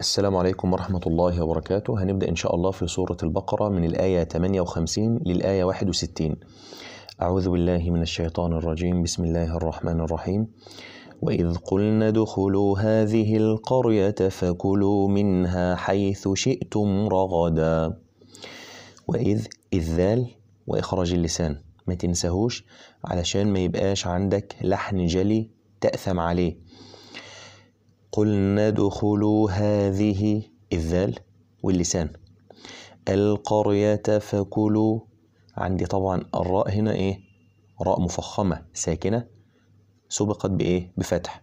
السلام عليكم ورحمة الله وبركاته هنبدأ إن شاء الله في سورة البقرة من الآية 58 للآية 61 أعوذ بالله من الشيطان الرجيم بسم الله الرحمن الرحيم وإذ قلنا ادخلوا هذه القرية فكلوا منها حيث شئتم رغدا وإذ الذال وإخراج اللسان ما تنساهوش علشان ما يبقاش عندك لحن جلي تأثم عليه قلنا ادخلوا هذه الذال واللسان القرية فكلوا عندي طبعا الراء هنا ايه راء مفخمة ساكنة سبقت بايه بفتح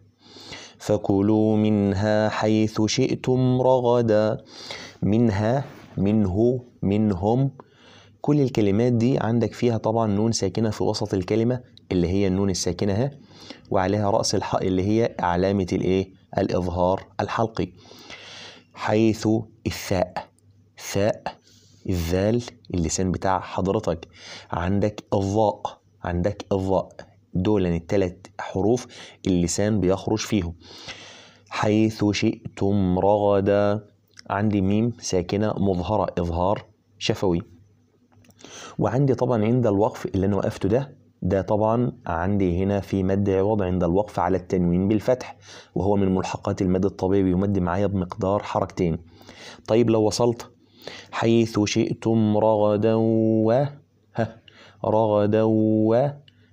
فكلوا منها حيث شئتم رغدا منها منه منهم كل الكلمات دي عندك فيها طبعا نون ساكنة في وسط الكلمة اللي هي النون الساكنة ها وعليها رأس الحاء اللي هي علامة الايه الإظهار الحلقي حيث الثاء ثاء الذال اللسان بتاع حضرتك عندك الظاء عندك الظاء دول يعني التلات حروف اللسان بيخرج فيهم حيث شئتم رغدا عندي ميم ساكنة مظهرة إظهار شفوي وعندي طبعا عند الوقف اللي أنا وقفته ده ده طبعا عندي هنا في مد عوض عند الوقف على التنوين بالفتح وهو من ملحقات المد الطبيعي يمد معايا بمقدار حركتين طيب لو وصلت حيث شئتم رغدا و ها رغدا و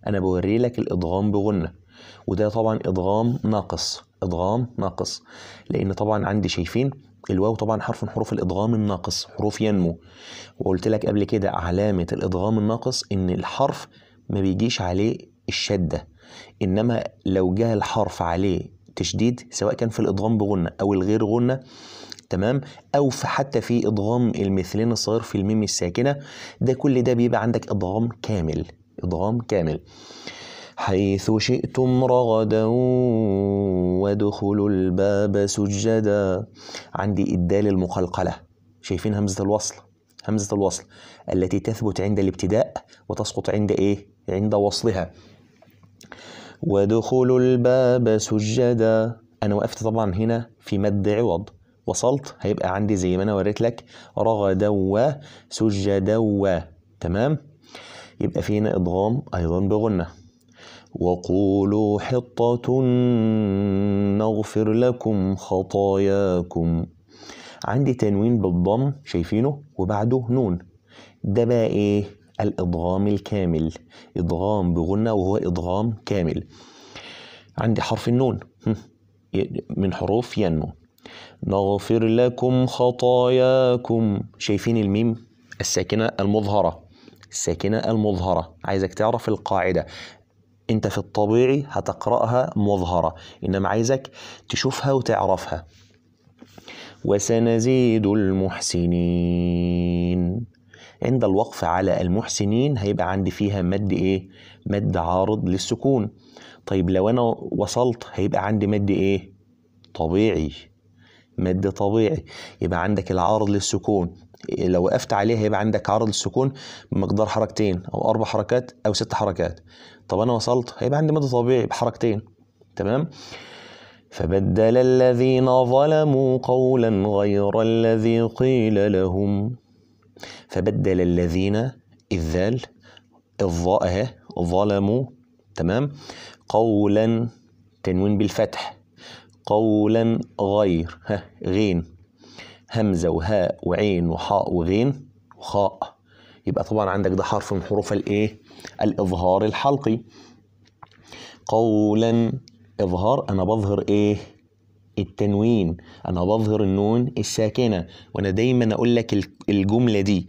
أنا بوري لك الإضغام بغنة وده طبعا إضغام ناقص إضغام ناقص لأن طبعا عندي شايفين الواو طبعا حرف من حروف الادغام الناقص حروف ينمو وقلت لك قبل كده علامة الادغام الناقص إن الحرف ما بيجيش عليه الشدة إنما لو جاء الحرف عليه تشديد سواء كان في الإضغام بغنة أو الغير غنة تمام أو في حتى في إضغام المثلين الصغير في الميم الساكنة ده كل ده بيبقى عندك إضغام كامل إضغام كامل حيث شئتم رغدا وادخلوا الباب سجدا عندي الدال المقلقلة شايفين همزة الوصل همزة الوصل التي تثبت عند الابتداء وتسقط عند إيه؟ عند وصلها ودخول الباب سجدا أنا وقفت طبعا هنا في مد عوض وصلت هيبقى عندي زي ما أنا وريت لك رغدا وسجدا و تمام يبقى في هنا إضغام أيضا بغنة وقولوا حطة نغفر لكم خطاياكم عندي تنوين بالضم شايفينه وبعده نون ده بقى ايه الإضغام الكامل إضغام بغنة وهو إضغام كامل عندي حرف النون من حروف ينمو نغفر لكم خطاياكم شايفين الميم الساكنة المظهرة الساكنة المظهرة عايزك تعرف القاعدة انت في الطبيعي هتقرأها مظهرة انما عايزك تشوفها وتعرفها وسنزيد المحسنين عند الوقف على المحسنين هيبقى عندي فيها مد ايه مد عارض للسكون طيب لو انا وصلت هيبقى عندي مد ايه طبيعي مد طبيعي يبقى عندك العارض للسكون لو وقفت عليه هيبقى عندك عارض للسكون بمقدار حركتين او اربع حركات او ست حركات طب انا وصلت هيبقى عندي مد طبيعي بحركتين تمام فبدل الذين ظلموا قولا غير الذي قيل لهم فبدل الذين الذال الظاء اهي ظلموا تمام قولا تنوين بالفتح قولا غير ها غين همزة وهاء وعين وحاء وغين وخاء يبقى طبعا عندك ده حرف من حروف الايه الإظهار الحلقي قولا إظهار أنا بظهر إيه التنوين انا بظهر النون الساكنه وانا دايما اقول لك الجمله دي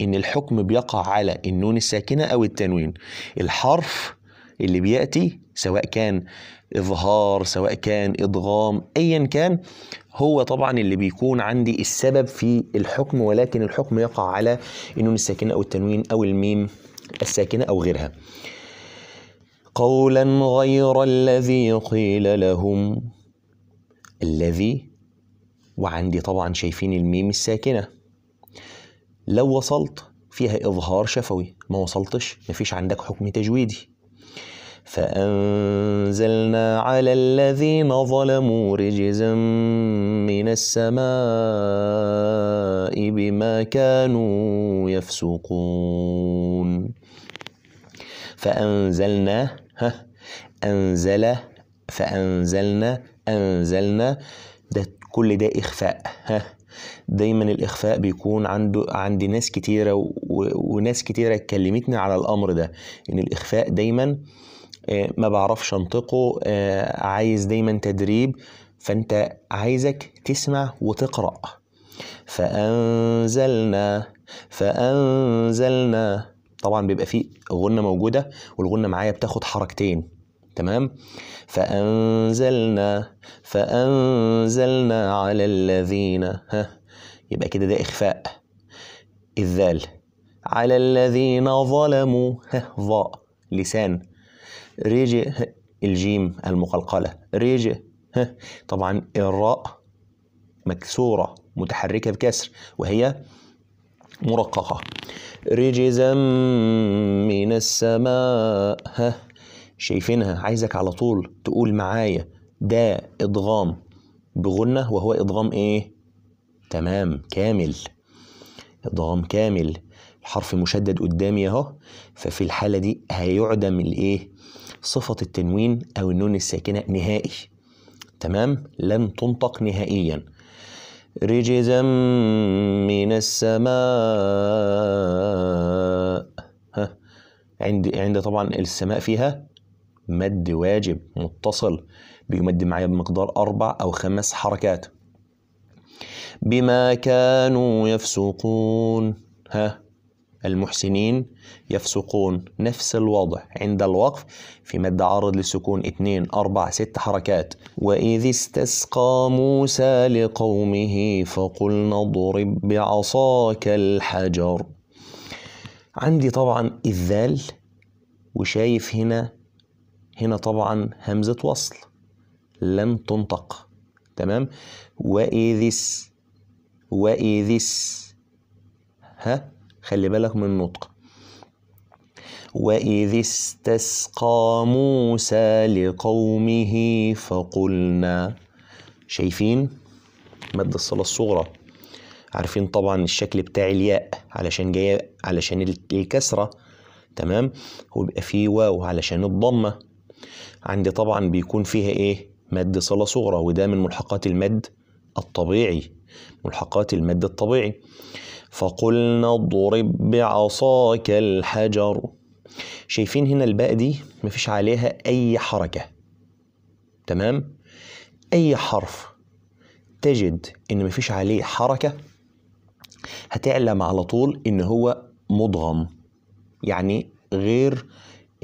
ان الحكم بيقع على النون الساكنه او التنوين الحرف اللي بياتي سواء كان اظهار سواء كان ادغام ايا كان هو طبعا اللي بيكون عندي السبب في الحكم ولكن الحكم يقع على النون الساكنه او التنوين او الميم الساكنه او غيرها قولا غير الذي قيل لهم الذي وعندي طبعا شايفين الميم الساكنة لو وصلت فيها إظهار شفوي ما وصلتش مفيش عندك حكم تجويدي فأنزلنا على الذين ظلموا رجزا من السماء بما كانوا يفسقون فأنزلنا ها أنزل فأنزلنا أنزلنا ده كل ده إخفاء ها دايما الإخفاء بيكون عنده عند ناس كتيرة و... وناس كتيرة اتكلمتني على الأمر ده إن الإخفاء دايما آه، ما بعرفش أنطقه آه، عايز دايما تدريب فأنت عايزك تسمع وتقرأ فأنزلنا فأنزلنا طبعا بيبقى فيه غنة موجودة والغنة معايا بتاخد حركتين تمام فأنزلنا فأنزلنا على الذين ها يبقى كده ده إخفاء الذال على الذين ظلموا ها ظاء لسان رجع الجيم المقلقلة رجع ها طبعا الراء مكسورة متحركة بكسر وهي مرققة رجزا من السماء ها شايفينها عايزك على طول تقول معايا ده إضغام بغنة وهو إضغام إيه؟ تمام كامل إضغام كامل الحرف مشدد قدامي أهو ففي الحالة دي هيعدم الإيه؟ صفة التنوين أو النون الساكنة نهائي تمام؟ لن تنطق نهائياً رجزا من السماء ها عند عند طبعا السماء فيها مد واجب متصل بيمد معايا بمقدار أربع أو خمس حركات بما كانوا يفسقون ها المحسنين يفسقون نفس الوضع عند الوقف في مد عرض للسكون اثنين أربع ست حركات وإذ استسقى موسى لقومه فقلنا اضرب بعصاك الحجر عندي طبعا الذال وشايف هنا هنا طبعا همزة وصل لم تنطق تمام وإذس وإذس ها خلي بالك من النطق وإذ استسقى موسى لقومه فقلنا شايفين مادة الصلاة الصغرى عارفين طبعا الشكل بتاع الياء علشان جاية علشان الكسرة تمام ويبقى فيه واو علشان الضمة عندي طبعا بيكون فيها ايه مد صلة صغرى وده من ملحقات المد الطبيعي ملحقات المد الطبيعي فقلنا اضرب بعصاك الحجر شايفين هنا الباء دي مفيش عليها أي حركة تمام أي حرف تجد إن مفيش عليه حركة هتعلم على طول إن هو مضغم يعني غير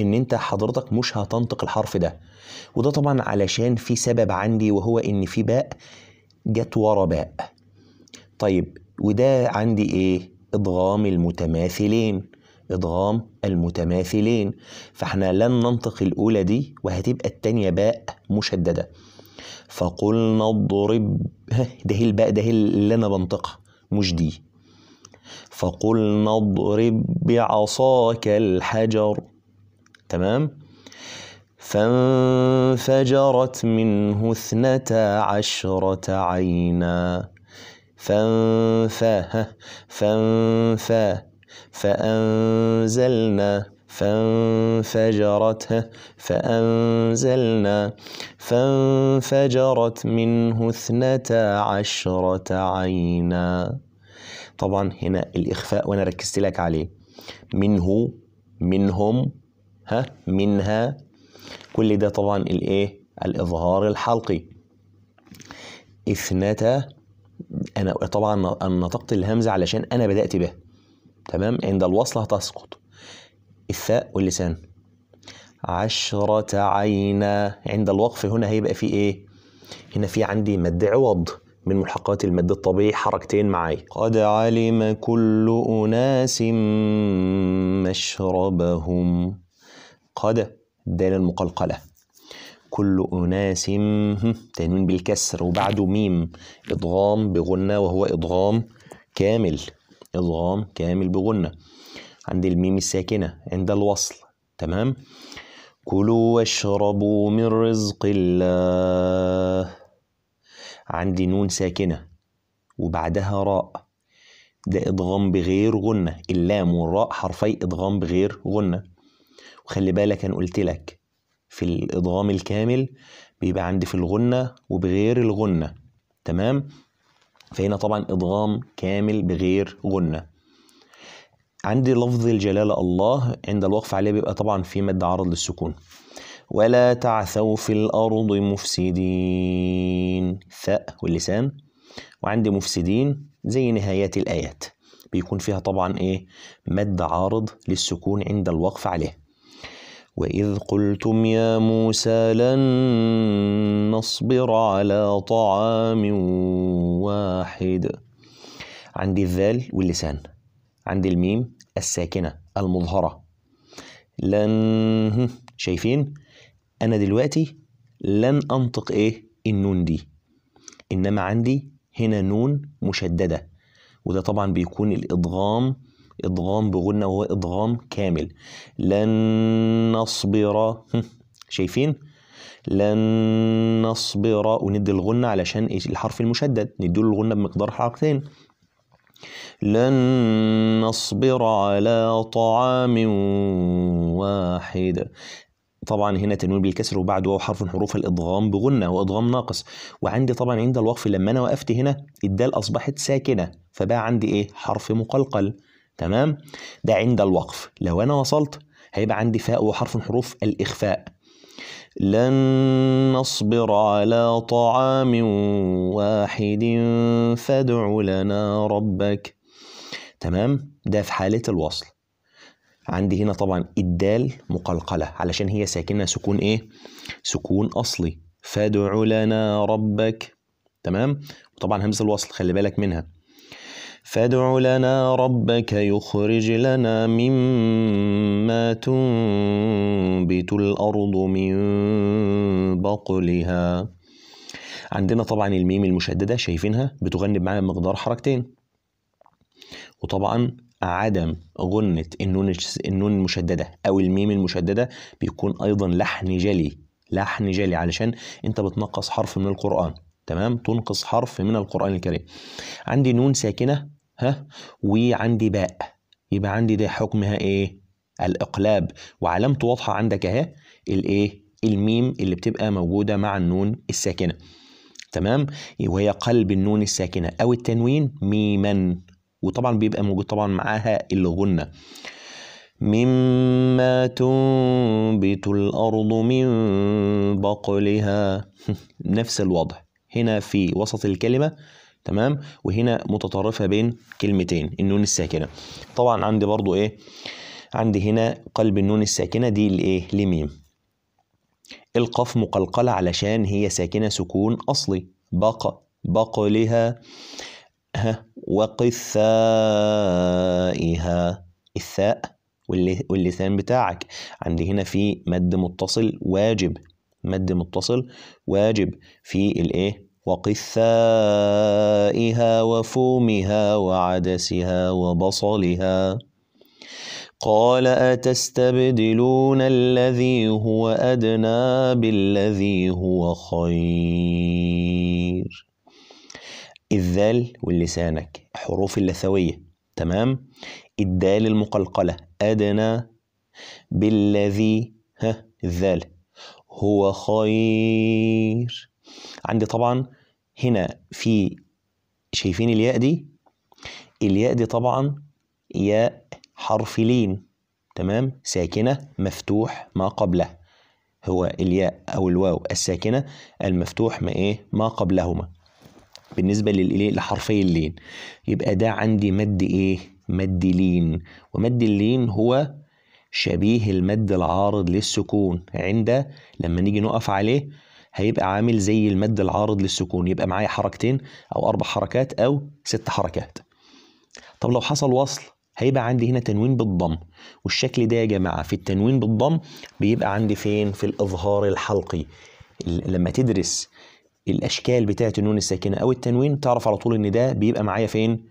ان انت حضرتك مش هتنطق الحرف ده وده طبعا علشان في سبب عندي وهو ان في باء جت ورا باء طيب وده عندي ايه اضغام المتماثلين اضغام المتماثلين فاحنا لن ننطق الاولى دي وهتبقى التانية باء مشدده فقلنا اضرب ده هي الباء ده هي اللي انا بنطقها مش دي فقلنا اضرب بعصاك الحجر تمام فانفجرت منه اثنتا عشرة عينا فانفا فانفا فأنزلنا فانفجرت فأنزلنا فانفجرت منه اثنتا عشرة عينا طبعا هنا الإخفاء وأنا ركزت لك عليه منه منهم ها منها كل ده طبعا الايه الإظهار الحلقي اثنتا أنا طبعا أنا نطقت الهمزة علشان أنا بدأت به تمام عند الوصلة هتسقط الثاء واللسان عشرة عينا عند الوقف هنا هيبقى في إيه؟ هنا في عندي مد عوض من ملحقات المد الطبيعي حركتين معايا قد علم كل أناس مشربهم قد الدالة المقلقلة كل أناس تنوين بالكسر وبعده ميم إضغام بغنة وهو إضغام كامل إضغام كامل بغنة عند الميم الساكنة عند الوصل تمام كلوا واشربوا من رزق الله عندي نون ساكنة وبعدها راء ده إضغام بغير غنة اللام والراء حرفي إضغام بغير غنة وخلي بالك أنا قلت لك في الإضغام الكامل بيبقى عندي في الغنة وبغير الغنة تمام فهنا طبعا إضغام كامل بغير غنة عندي لفظ الجلالة الله عند الوقف عليه بيبقى طبعا في مد عرض للسكون ولا تعثوا في الأرض مفسدين ثاء واللسان وعندي مفسدين زي نهايات الآيات بيكون فيها طبعا إيه مد عارض للسكون عند الوقف عليه وإذ قلتم يا موسى لن نصبر على طعام واحد عندي الذال واللسان عندي الميم الساكنة المظهرة لن شايفين أنا دلوقتي لن أنطق إيه النون دي إنما عندي هنا نون مشددة وده طبعا بيكون الإضغام إضغام بغنة وهو إضغام كامل لن نصبر شايفين؟ لن نصبر وندي الغنة علشان الحرف المشدد نديله الغنة بمقدار حركتين لن نصبر على طعام واحد طبعا هنا تنوين بالكسر وبعد واو حرف من حروف الادغام بغنه وادغام ناقص وعندي طبعا عند الوقف لما انا وقفت هنا الدال اصبحت ساكنه فبقى عندي ايه حرف مقلقل تمام ده عند الوقف لو انا وصلت هيبقى عندي فاء وحرف من حروف الاخفاء لن نصبر على طعام واحد فادع لنا ربك تمام ده في حالة الوصل عندي هنا طبعا الدال مقلقلة علشان هي ساكنة سكون ايه سكون أصلي فادع لنا ربك تمام وطبعا همزة الوصل خلي بالك منها فادع لنا ربك يخرج لنا مما تنبت الأرض من بقلها عندنا طبعا الميم المشددة شايفينها بتغنب معايا مقدار حركتين وطبعا عدم غنة النون النون المشددة أو الميم المشددة بيكون أيضا لحن جلي لحن جلي علشان أنت بتنقص حرف من القرآن تمام تنقص حرف من القرآن الكريم عندي نون ساكنة ها وعندي باء يبقى عندي ده حكمها ايه الاقلاب وعلامته واضحه عندك اهي الايه الميم اللي بتبقى موجوده مع النون الساكنه تمام وهي قلب النون الساكنه او التنوين ميما وطبعا بيبقى موجود طبعا معاها الغنه مما تنبت الأرض من بقلها نفس الوضع هنا في وسط الكلمة تمام وهنا متطرفة بين كلمتين النون الساكنة طبعا عندي برضو ايه عندي هنا قلب النون الساكنة دي لايه لميم القاف مقلقلة علشان هي ساكنة سكون أصلي بقى بقلها ها وقثائها الثاء واللسان بتاعك عندي هنا في مد متصل واجب مد متصل واجب في الايه وقثائها وفومها وعدسها وبصلها قال أتستبدلون الذي هو أدنى بالذي هو خير الذال واللسانك حروف اللثوية تمام الدال المقلقلة أدنى بالذي ها الذال هو خير عندي طبعا هنا في شايفين الياء دي الياء دي طبعا ياء حرف لين تمام ساكنة مفتوح ما قبله هو الياء أو الواو الساكنة المفتوح ما إيه ما قبلهما بالنسبة إيه؟ لحرفي اللين يبقى ده عندي مد إيه مد لين ومد اللين هو شبيه المد العارض للسكون عند لما نيجي نقف عليه هيبقى عامل زي المد العارض للسكون يبقى معايا حركتين أو أربع حركات أو ست حركات طب لو حصل وصل هيبقى عندي هنا تنوين بالضم والشكل ده يا جماعة في التنوين بالضم بيبقى عندي فين في الإظهار الحلقي لما تدرس الأشكال بتاعة النون الساكنة أو التنوين تعرف على طول إن ده بيبقى معايا فين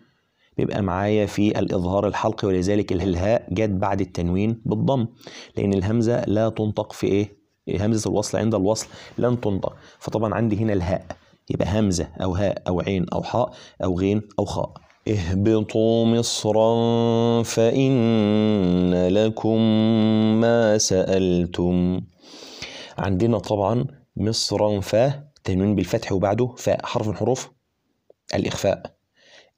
بيبقى معايا في الإظهار الحلقي ولذلك الهاء جت بعد التنوين بالضم لأن الهمزة لا تنطق في إيه إيه، همزه الوصل عند الوصل لن تنطق فطبعا عندي هنا الهاء يبقى همزه او هاء او عين او حاء او غين او خاء اهبطوا مصرا فإن لكم ما سألتم عندنا طبعا مصرا ف تنوين بالفتح وبعده فاء حرف من حروف الإخفاء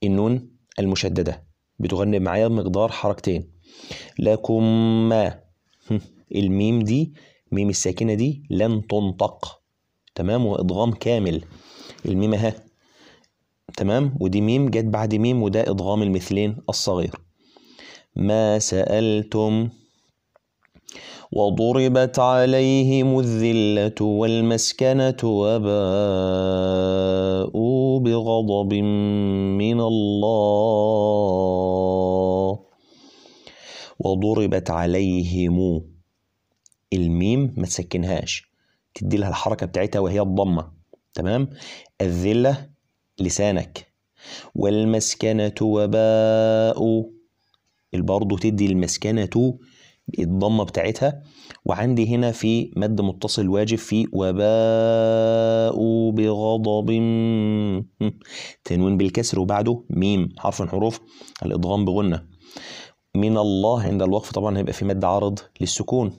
النون المشددة بتغني معايا مقدار حركتين لكم ما الميم دي ميم الساكنة دي لن تنطق تمام وإضغام كامل الميم ها تمام ودي ميم جت بعد ميم وده إضغام المثلين الصغير ما سألتم وضربت عليهم الذلة والمسكنة وباءوا بغضب من الله وضربت عليهم الميم ما تسكنهاش تدي لها الحركة بتاعتها وهي الضمة تمام الذلة لسانك والمسكنة وباء برضه تدي المسكنة الضمة بتاعتها وعندي هنا في مد متصل واجب في وباء بغضب تنوين بالكسر وبعده ميم حرف من حروف الإدغام بغنة من الله عند الوقف طبعا هيبقى في مد عارض للسكون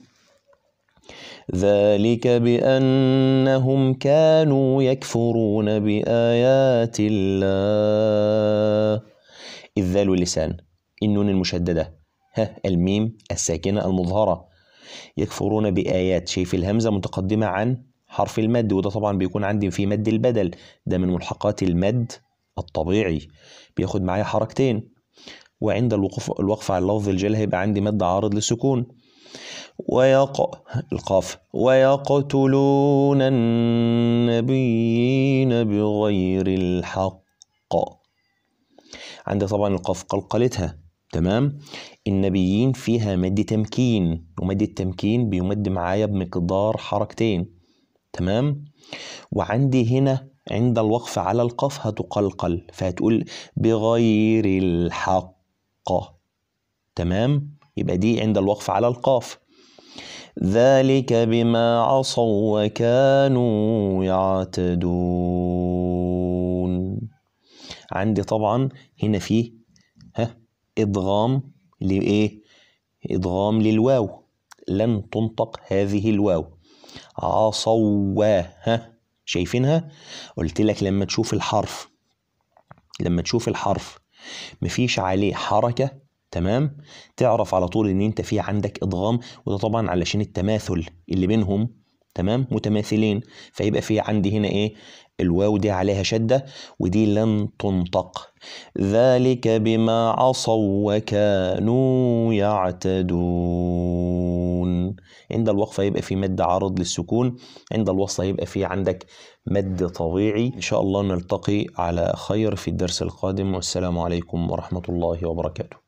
ذلك بأنهم كانوا يكفرون بآيات الله إذال اللسان النون المشددة ها الميم الساكنة المظهرة يكفرون بآيات شايف الهمزة متقدمة عن حرف المد وده طبعا بيكون عندي في مد البدل ده من ملحقات المد الطبيعي بياخد معايا حركتين وعند الوقوف الوقف على اللفظ الجل هيبقى عندي مد عارض للسكون ويق القاف ويقتلون النبيين بغير الحق عند طبعا القاف قلقلتها تمام النبيين فيها مد تمكين ومد التمكين بيمد معايا بمقدار حركتين تمام وعندي هنا عند الوقف على القاف هتقلقل فهتقول بغير الحق تمام يبقى دي عند الوقف على القاف ذلك بما عصوا وكانوا يعتدون عندي طبعا هنا فيه ها إضغام لإيه؟ إضغام للواو لن تنطق هذه الواو عصوا ها شايفينها؟ قلت لك لما تشوف الحرف لما تشوف الحرف مفيش عليه حركة تمام تعرف على طول ان انت في عندك ادغام وده طبعا علشان التماثل اللي بينهم تمام متماثلين فيبقى في عندي هنا ايه الواو دي عليها شدة ودي لن تنطق ذلك بما عصوا وكانوا يعتدون عند الوقفة يبقى في مد عرض للسكون عند الوصلة يبقى في عندك مد طبيعي إن شاء الله نلتقي على خير في الدرس القادم والسلام عليكم ورحمة الله وبركاته